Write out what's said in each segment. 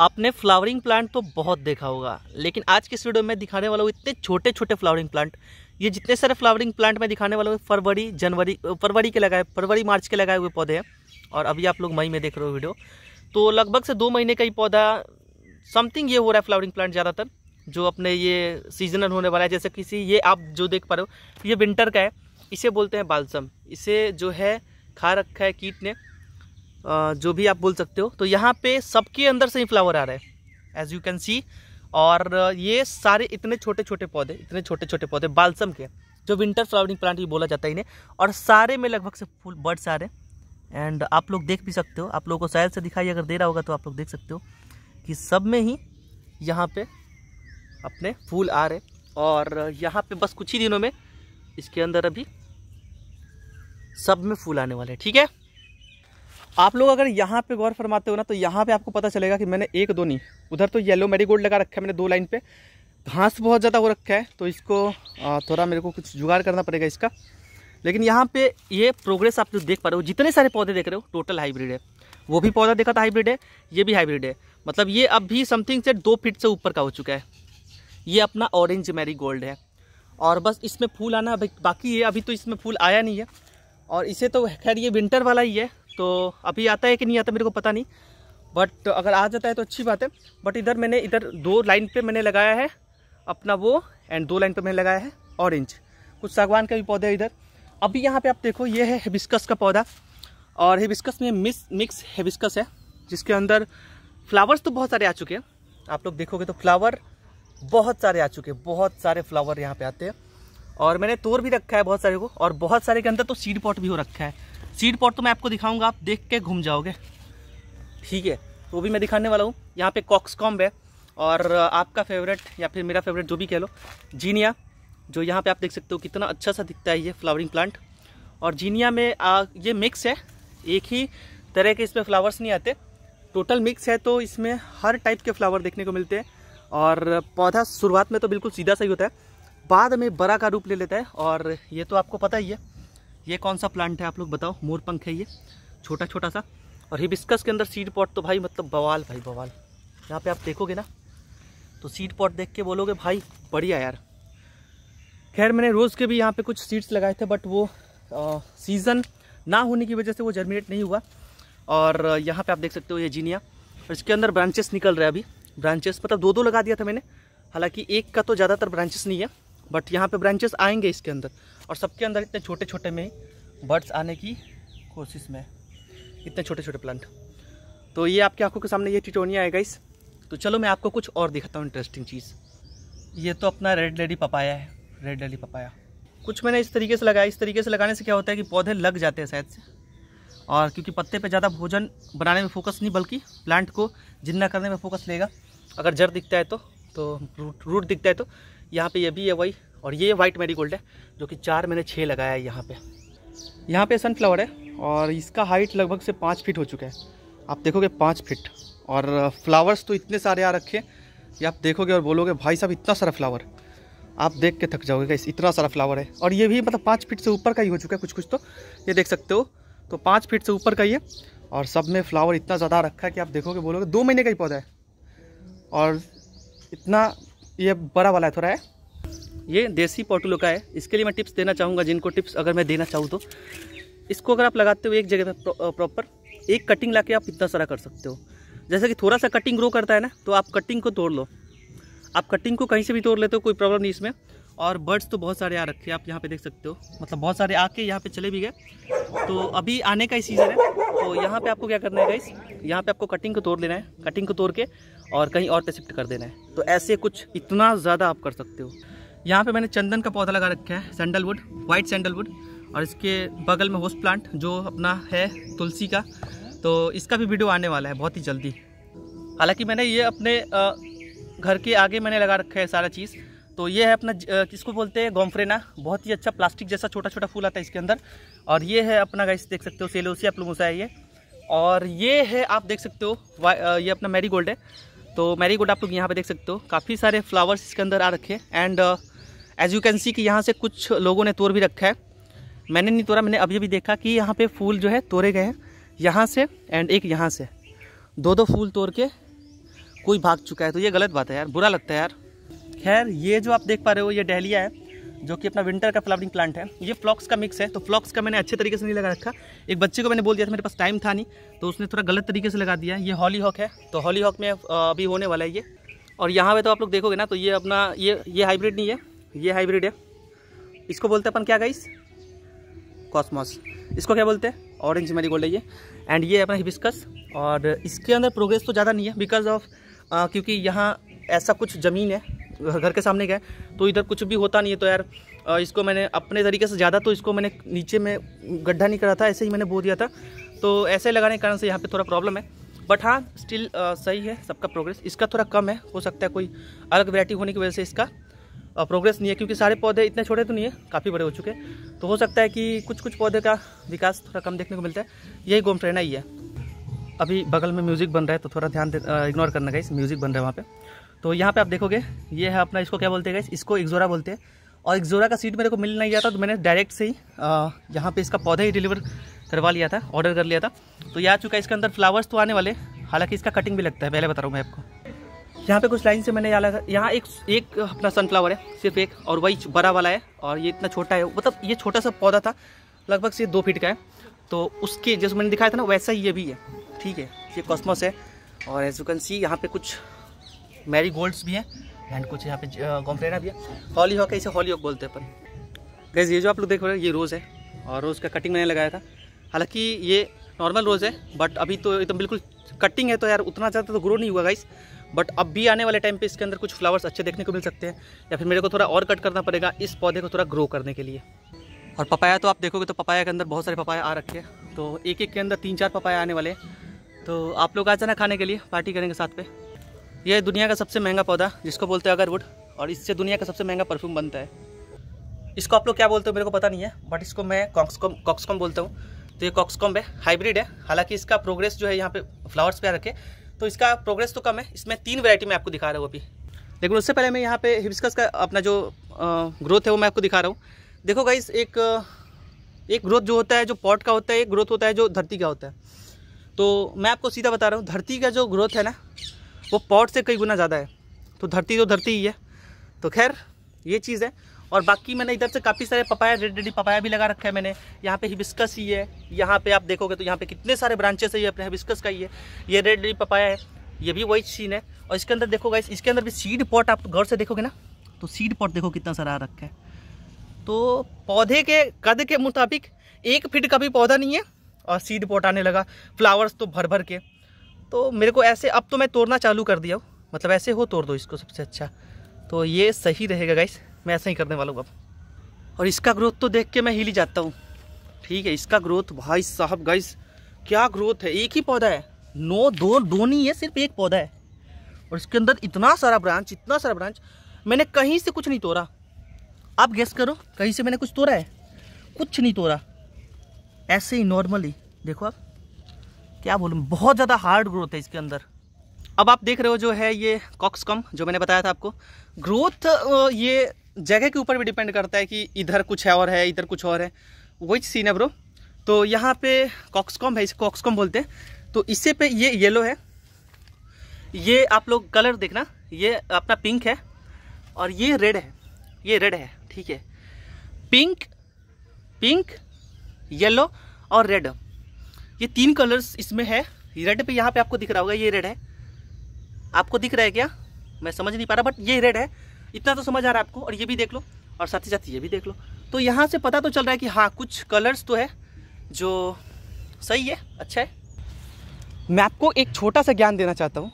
आपने flowering plant तो बहुत देखा होगा लेकिन आज की इस वीडियो में दिखाने वाला हूँ इतने छोटे छोटे फ्लावरिंग प्लांट ये जितने सारे फ्लावरिंग प्लांट मैं दिखाने वाला हूँ फरवरी जनवरी फरवरी के लगाए फरवरी मार्च के लगाए हुए पौधे हैं और अभी आप लोग मई में देख रहे हो वीडियो तो लगभग से दो महीने का ही पौधा समथिंग ये हो रहा है फ्लावरिंग प्लांट ज़्यादातर जो अपने ये सीजनल होने वाला है जैसे किसी ये आप जो देख पा रहे हो ये विंटर का है इसे बोलते हैं बालसम इसे जो है खा रखा है कीट ने जो भी आप बोल सकते हो तो यहाँ पे सबके अंदर से ही फ्लावर आ रहे हैं एज यू कैन सी और ये सारे इतने छोटे छोटे पौधे इतने छोटे छोटे पौधे बालसम के जो विंटर फ्लावरिंग प्लांट भी बोला जाता है इन्हें और सारे में लगभग से फूल बर्ड्स आ रहे हैं एंड आप लोग देख भी सकते हो आप लोगों को साइल से दिखाई अगर दे रहा होगा तो आप लोग देख सकते हो कि सब में ही यहाँ पे अपने फूल आ रहे और यहाँ पे बस कुछ ही दिनों में इसके अंदर अभी सब में फूल आने वाले हैं ठीक है आप लोग अगर यहाँ पे गौर फरमाते हो ना तो यहाँ पे आपको पता चलेगा कि मैंने एक दो नहीं उधर तो येलो मेरीगोल्ड लगा रखा है मैंने दो लाइन पे घास बहुत ज़्यादा हो रखा है तो इसको थोड़ा मेरे को कुछ जुगाड़ करना पड़ेगा इसका लेकिन यहाँ पे ये प्रोग्रेस आप जो देख पा रहे हो जितने सारे पौधे देख रहे हो टोटल हाइब्रिड है वो भी पौधा देखा था तो हाइब्रिड है ये भी हाइब्रिड है मतलब ये अब भी समथिंग से दो फीट से ऊपर का हो चुका है ये अपना ऑरेंज मेरी गोल्ड है और बस इसमें फूल आना बाकी है अभी तो इसमें फूल आया नहीं है और इसे तो खैर ये विंटर वाला ही है तो अभी आता है कि नहीं आता मेरे को पता नहीं बट अगर आ जाता है तो अच्छी बात है बट इधर मैंने इधर दो लाइन पे मैंने लगाया है अपना वो एंड दो लाइन पे मैंने लगाया है ऑरेंज कुछ सागवान का भी पौधा है इधर अभी यहाँ पे आप देखो ये है हेबिस्कस का पौधा और हेबिस्कस में मिस मिक्स हेबिस्कस है जिसके अंदर फ्लावर्स तो बहुत सारे आ चुके हैं आप लोग देखोगे तो फ्लावर बहुत सारे आ चुके हैं बहुत सारे फ्लावर यहाँ पर आते हैं और मैंने तोड़ भी रखा है बहुत सारे को और बहुत सारे के अंदर तो सीड पॉट भी हो रखा है सीड पॉट तो मैं आपको दिखाऊंगा आप देख के घूम जाओगे ठीक है तो वो भी मैं दिखाने वाला हूँ यहाँ पे कॉक्सकॉम्ब है और आपका फेवरेट या फिर मेरा फेवरेट जो भी कह लो जीनिया जो यहाँ पे आप देख सकते हो कितना अच्छा सा दिखता है ये फ्लावरिंग प्लांट और जीनिया में आ, ये मिक्स है एक ही तरह के इसमें फ्लावर्स नहीं आते टोटल मिक्स है तो इसमें हर टाइप के फ्लावर देखने को मिलते हैं और पौधा शुरुआत में तो बिल्कुल सीधा सही होता है बाद में बड़ा का रूप ले लेता है और ये तो आपको पता ही है ये कौन सा प्लांट है आप लोग बताओ मोर पंख है ये छोटा छोटा सा और हिबिस्कस के अंदर सीड पॉट तो भाई मतलब बवाल भाई बवाल यहाँ पे आप देखोगे ना तो सीड पॉट देख के बोलोगे भाई बढ़िया यार खैर मैंने रोज़ के भी यहाँ पे कुछ सीड्स लगाए थे बट वो आ, सीज़न ना होने की वजह से वो जर्मिनेट नहीं हुआ और यहाँ पे आप देख सकते हो ये जीनिया और इसके अंदर ब्रांचेस निकल रहे हैं अभी ब्रांचेस मतलब दो दो लगा दिया था मैंने हालांकि एक का तो ज़्यादातर ब्रांचेस नहीं है बट यहाँ पे ब्रांचेस आएंगे इसके अंदर और सबके अंदर इतने छोटे छोटे में बर्ड्स आने की कोशिश में इतने छोटे छोटे प्लांट तो ये आपकी आंखों के सामने ये टिटोनिया आएगा इस तो चलो मैं आपको कुछ और दिखाता हूँ इंटरेस्टिंग चीज़ ये तो अपना रेड लेडी पपाया है रेड लेडी पपाया कुछ मैंने इस तरीके से लगाया इस तरीके से लगाने से क्या होता है कि पौधे लग जाते हैं शायद से और क्योंकि पत्ते पे ज़्यादा भोजन बनाने में फोकस नहीं बल्कि प्लांट को जिन्ना करने में फोकस लेगा अगर जड़ दिखता है तो तो रूट रूट दिखता है तो यहाँ पे ये भी है वही और ये वाइट मेरी गोल्ड है जो कि चार मैंने छः लगाया है यहाँ पे यहाँ पे सनफ्लावर है और इसका हाइट लगभग से पाँच फीट हो चुका है आप देखोगे पाँच फीट और फ्लावर्स uh, तो इतने सारे आ रखे कि आप देखोगे और बोलोगे भाई साहब इतना सारा फ्लावर आप देख के थक जाओगे इस इतना सारा फ्लावर है और ये भी मतलब पाँच फीट से ऊपर का ही हो चुका है कुछ कुछ तो ये देख सकते हो तो पाँच फीट से ऊपर का ही है और सब में फ्लावर इतना ज़्यादा रखा है कि आप देखोगे बोलोगे दो महीने का ही पौधा है और इतना ये बड़ा वाला है थोड़ा है ये देसी पोटुलो का है इसके लिए मैं टिप्स देना चाहूँगा जिनको टिप्स अगर मैं देना चाहूँ तो इसको अगर आप लगाते हो एक जगह पर प्रॉपर एक कटिंग ला आप इतना सारा कर सकते हो जैसे कि थोड़ा सा कटिंग ग्रो करता है ना तो आप कटिंग को तोड़ लो आप कटिंग को कहीं से भी तोड़ लेते हो कोई प्रॉब्लम नहीं इसमें और बर्ड्स तो बहुत सारे आ रखे हैं आप यहाँ पे देख सकते हो मतलब बहुत सारे आके यहाँ पे चले भी गए तो अभी आने का ही सीज़न है तो यहाँ पे आपको क्या करना है गाइस यहाँ पे आपको कटिंग को तोड़ लेना है कटिंग को तोड़ के और कहीं और पे शिफ्ट कर देना है तो ऐसे कुछ इतना ज़्यादा आप कर सकते हो यहाँ पे मैंने चंदन का पौधा लगा रखा है सैंडलवुड वाइट सैंडलवुड और इसके बगल में होस्ट प्लांट जो अपना है तुलसी का तो इसका भी वीडियो आने वाला है बहुत ही जल्दी हालाँकि मैंने ये अपने घर के आगे मैंने लगा रखा है सारा चीज़ तो ये है अपना किसको बोलते हैं गोमफ्रेना बहुत ही अच्छा प्लास्टिक जैसा छोटा छोटा फूल आता है इसके अंदर और ये है अपना गाइस देख सकते हो सेलोसिया आप लोगों से है ये और ये है आप देख सकते हो ये अपना मैरी गोल्ड है तो मैरी गोल्ड आप लोग यहाँ पे देख सकते हो काफ़ी सारे फ्लावर्स इसके अंदर आ रखे हैं and as you can see कि यहाँ से कुछ लोगों ने तोड़ भी रखा है मैंने नहीं तोड़ा मैंने अभी अभी देखा कि यहाँ पर फूल जो है तोड़े गए हैं यहाँ से एंड एक यहाँ से दो दो फूल तोड़ के कोई भाग चुका है तो ये गलत बात है यार बुरा लगता है यार खैर ये जो आप देख पा रहे हो ये डहलिया है जो कि अपना विंटर का फ्लावरिंग प्लांट है ये फ्लॉक्स का मिक्स है तो फ्लॉक्स का मैंने अच्छे तरीके से नहीं लगा रखा एक बच्चे को मैंने बोल दिया था मेरे पास टाइम था नहीं तो उसने थोड़ा गलत तरीके से लगा दिया ये हॉली हॉक है तो हॉली हॉक में अभी होने वाला है ये और यहाँ पे तो आप लोग देखोगे ना तो ये अपना ये ये हाइब्रिड नहीं है ये हाइब्रिड है इसको बोलते हैं अपन क्या गाइस कॉस्मॉस इसको क्या बोलते हैं ऑरेंज मेरी गोल्ड है ये एंड ये अपना हिबिस्कस और इसके अंदर प्रोग्रेस तो ज़्यादा नहीं है बिकॉज ऑफ क्योंकि यहाँ ऐसा कुछ ज़मीन है घर के सामने गए तो इधर कुछ भी होता नहीं है तो यार इसको मैंने अपने तरीके से ज़्यादा तो इसको मैंने नीचे में गड्ढा नहीं करा था ऐसे ही मैंने बो दिया था तो ऐसे लगाने के कारण से यहाँ पर थोड़ा प्रॉब्लम है बट हाँ स्टिल सही है सबका प्रोग्रेस इसका थोड़ा कम है हो सकता है कोई अलग वेराइटी होने की वजह से इसका प्रोग्रेस नहीं है क्योंकि सारे पौधे इतने छोटे तो नहीं है काफ़ी बड़े हो चुके तो हो सकता है कि कुछ कुछ पौधे का विकास थोड़ा कम देखने को मिलता है यही गोम ट्रेना ही है अभी बगल में म्यूज़िक बन रहा है तो थोड़ा ध्यान इग्नोर करना गई म्यूज़िक बन रहा है वहाँ पर तो यहाँ पे आप देखोगे ये है अपना इसको क्या बोलते हैं इसको एक्जोरा बोलते हैं और एक्जोरा का सीट मेरे को मिल नहीं गया था तो मैंने डायरेक्ट से ही यहाँ पे इसका पौधा ही डिलीवर करवा लिया था ऑर्डर कर लिया था तो यह आ चुका है इसके अंदर फ्लावर्स तो आने वाले हालांकि इसका कटिंग भी लगता है पहले बता रहा हूँ मैं आपको यहाँ पे कुछ लाइन से मैंने डाला था यहाँ एक एक अपना सनफ्लावर है सिर्फ एक और वही बड़ा वाला है और ये इतना छोटा है मतलब ये छोटा सा पौधा था लगभग से दो फीट का है तो उसके जैसे मैंने दिखाया था ना वैसा ही ये भी है ठीक है ये कॉस्मोस है और एज यू कैन सी यहाँ पे कुछ मैरी गोल्ड्स भी हैं एंड कुछ यहाँ पे गॉम्फ्रेना भी है हॉली हॉक है इसे हॉली हॉक बोलते हैं अपन गैस ये जो आप लोग देख रहे हैं ये रोज़ है और रोज़ का कटिंग मैंने लगाया था हालांकि ये नॉर्मल रोज़ है बट अभी तो एकदम बिल्कुल कटिंग है तो यार उतना ज़्यादा तो ग्रो नहीं हुआ गाइस बट अब भी आने वाले टाइम पर इसके अंदर कुछ फ्लावर्स अच्छे देखने को मिल सकते हैं या फिर मेरे को थोड़ा और कट करना पड़ेगा इस पौधे को थोड़ा ग्रो करने के लिए और पपाया तो आप देखोगे तो पपाया के अंदर बहुत सारे पपाया आ रखे हैं तो एक एक के अंदर तीन चार पपाया आने वाले हैं तो आप लोग आ जाना खाने के लिए पार्टी करेंगे साथ पे ये दुनिया का सबसे महंगा पौधा जिसको बोलते हैं अगर वुड और इससे दुनिया का सबसे महंगा परफ्यूम बनता है इसको आप लोग क्या बोलते हो मेरे को पता नहीं है बट इसको मैं कॉक्सकॉम कॉक्सकॉम बोलता हूँ तो ये कॉक्सकॉम है हाइब्रिड है हालांकि इसका प्रोग्रेस जो है यहाँ पे फ्लावर्स पे रखे तो इसका प्रोग्रेस तो कम है इसमें तीन वैरायटी मैं आपको दिखा रहा हूँ अभी लेकिन उससे पहले मैं यहाँ पे हिबिस्कस का अपना जो ग्रोथ है वो मैं आपको दिखा रहा हूँ देखो गाइस एक एक ग्रोथ जो होता है जो पॉट का होता है एक ग्रोथ होता है जो धरती का होता है तो मैं आपको सीधा बता रहा हूँ धरती का जो ग्रोथ है ना वो पॉट से कई गुना ज़्यादा है तो धरती तो धरती ही है तो खैर ये चीज़ है और बाकी मैंने इधर से काफ़ी सारे पपाया रेड रेडी पपाया भी लगा रखा है मैंने यहाँ पे हिबिस्कस ही है यहाँ पे आप देखोगे तो यहाँ पे कितने सारे ब्रांचेस है ये अपने हिबिस्कस का ही है ये रेड रेडी पपाया है ये भी वही सीन है और इसके अंदर देखोगे इसके अंदर भी सीड पॉट आप घर से देखोगे ना तो सीड पॉट देखो कितना सारा आ रखा है तो पौधे के कद के मुताबिक एक फिट का भी पौधा नहीं है और सीड पॉट आने लगा फ्लावर्स तो भर भर के तो मेरे को ऐसे अब तो मैं तोड़ना चालू कर दिया हूँ मतलब ऐसे हो तोड़ दो इसको सबसे अच्छा तो ये सही रहेगा गाइस मैं ऐसा ही करने वाला हूँ अब और इसका ग्रोथ तो देख के मैं हिल ही जाता हूँ ठीक है इसका ग्रोथ भाई साहब गाइस क्या ग्रोथ है एक ही पौधा है नो दो दो नहीं है सिर्फ एक पौधा है और इसके अंदर इतना सारा ब्रांच इतना सारा ब्रांच मैंने कहीं से कुछ नहीं तोड़ा आप गैस करो कहीं से मैंने कुछ तोड़ा है कुछ नहीं तोड़ा ऐसे ही नॉर्मली देखो आप क्या बोलूँ बहुत ज़्यादा हार्ड ग्रोथ है इसके अंदर अब आप देख रहे हो जो है ये कॉक्सकॉम जो मैंने बताया था आपको ग्रोथ ये जगह के ऊपर भी डिपेंड करता है कि इधर कुछ है और है इधर कुछ और है वही सीन है ब्रो तो यहाँ पे कॉक्सकॉम है इसे कॉक्सकॉम बोलते हैं तो इससे पे ये येलो है ये आप लोग कलर देखना ये अपना पिंक है और ये रेड है ये रेड है ठीक है पिंक पिंक येलो और रेड ये तीन कलर्स इसमें है रेड पे यहाँ पे आपको दिख रहा होगा ये रेड है आपको दिख रहा है क्या मैं समझ नहीं पा रहा बट ये रेड है इतना तो समझ आ रहा है आपको और ये भी देख लो और साथ ही साथ ये भी देख लो तो यहाँ से पता तो चल रहा है कि हाँ कुछ कलर्स तो है जो सही है अच्छा है मैं आपको एक छोटा सा ज्ञान देना चाहता हूँ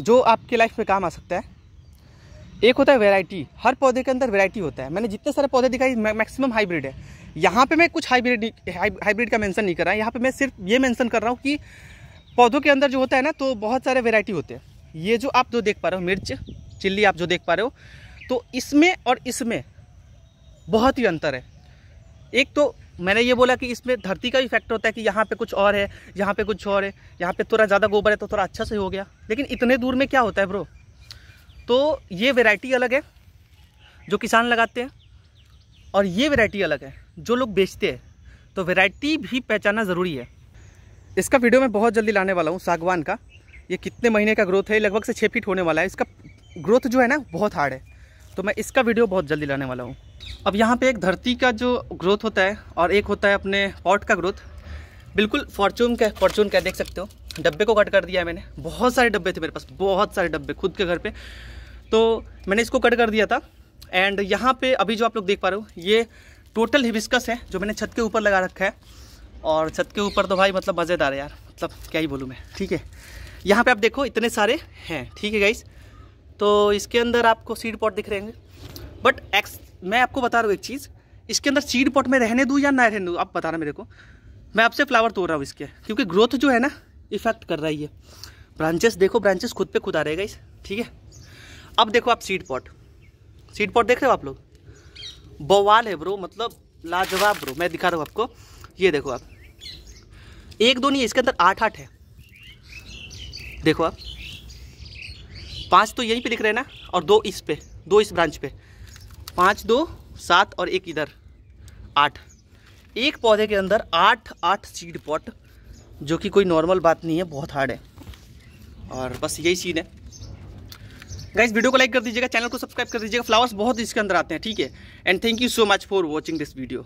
जो आपके लाइफ में काम आ सकता है एक होता है वेराइटी हर पौधे के अंदर वेराइटी होता है मैंने जितने सारे पौधे दिखाई मैक्सिमम हाइब्रिड है यहाँ पे मैं कुछ हाइब्रिड हाइब्रिड का मेंशन नहीं कर रहा यहाँ पे मैं सिर्फ ये मेंशन कर रहा हूँ कि पौधों के अंदर जो होता है ना तो बहुत सारे वेराइटी होते हैं ये जो आप जो देख पा रहे हो मिर्च चिल्ली आप जो देख पा रहे हो तो इसमें और इसमें बहुत ही अंतर है एक तो मैंने ये बोला कि इसमें धरती का भी फैक्टर होता है कि यहाँ पे कुछ और है यहाँ पे कुछ और है यहाँ पे थोड़ा ज़्यादा गोबर है तो थोड़ा अच्छा से हो गया लेकिन इतने दूर में क्या होता है ब्रो तो ये वेराइटी अलग है जो किसान लगाते हैं और ये वेराइटी अलग है जो लोग बेचते हैं तो वेराइटी भी पहचाना ज़रूरी है इसका वीडियो मैं बहुत जल्दी लाने वाला हूँ सागवान का ये कितने महीने का ग्रोथ है लगभग से छः फीट होने वाला है इसका ग्रोथ जो है ना बहुत हार्ड है तो मैं इसका वीडियो बहुत जल्दी लाने वाला हूँ अब यहाँ पे एक धरती का जो ग्रोथ होता है और एक होता है अपने पॉट का ग्रोथ बिल्कुल फॉर्चून का फॉर्चून का देख सकते हो डब्बे को कट कर दिया है मैंने बहुत सारे डब्बे थे मेरे पास बहुत सारे डब्बे खुद के घर पर तो मैंने इसको कट कर दिया था एंड यहाँ पे अभी जो आप लोग देख पा रहे हो ये टोटल हिबिस्कस है जो मैंने छत के ऊपर लगा रखा है और छत के ऊपर तो भाई मतलब मज़ेदार है यार मतलब क्या ही बोलूँ मैं ठीक है यहाँ पे आप देखो इतने सारे हैं ठीक है गाइस तो इसके अंदर आपको सीड पॉट दिख रहे हैं बट एक्स मैं आपको बता रहा हूँ एक चीज़ इसके अंदर सीड पॉट में रहने दूँ या ना रहने दूँ आप बता बताना मेरे को मैं आपसे फ्लावर तोड़ रहा हूँ इसके क्योंकि ग्रोथ जो है ना इफेक्ट कर रही है ब्रांचेस देखो ब्रांचेस खुद पे खुद आ रहेगा इस ठीक है अब देखो आप सीड पॉट सीड पॉट देख रहे हो आप लोग बवाल है ब्रो मतलब लाजवाब ब्रो मैं दिखा रहा हूँ आपको ये देखो आप एक दो नहीं इसके अंदर आठ आठ है देखो आप पांच तो यहीं पे दिख रहे हैं ना और दो इस पे दो इस ब्रांच पे पांच दो सात और एक इधर आठ एक पौधे के अंदर आठ आठ सीड पॉट जो कि कोई नॉर्मल बात नहीं है बहुत हार्ड है और बस यही सीन है गाइस वीडियो को लाइक कर दीजिएगा चैनल को सब्सक्राइब कर दीजिएगा फ्लावर्स बहुत इसके अंदर आते हैं ठीक है and thank you so much for watching this video